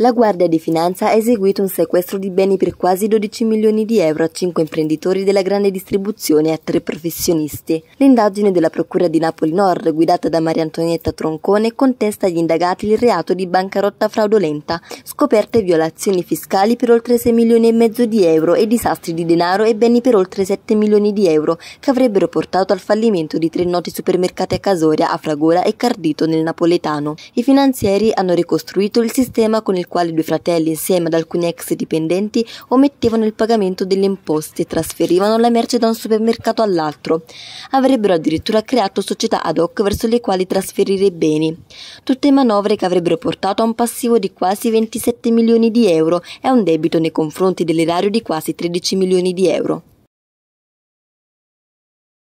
La Guardia di Finanza ha eseguito un sequestro di beni per quasi 12 milioni di euro a cinque imprenditori della grande distribuzione e a tre professionisti. L'indagine della Procura di Napoli Nord, guidata da Maria Antonietta Troncone, contesta agli indagati il reato di bancarotta fraudolenta, scoperte violazioni fiscali per oltre 6 milioni e mezzo di euro e disastri di denaro e beni per oltre 7 milioni di euro, che avrebbero portato al fallimento di tre noti supermercati a Casoria, a Fragola e Cardito nel napoletano. I finanzieri hanno ricostruito il sistema con il quale i due fratelli insieme ad alcuni ex dipendenti omettevano il pagamento delle imposte e trasferivano la merce da un supermercato all'altro. Avrebbero addirittura creato società ad hoc verso le quali trasferire i beni. Tutte manovre che avrebbero portato a un passivo di quasi 27 milioni di euro e a un debito nei confronti dell'erario di quasi 13 milioni di euro.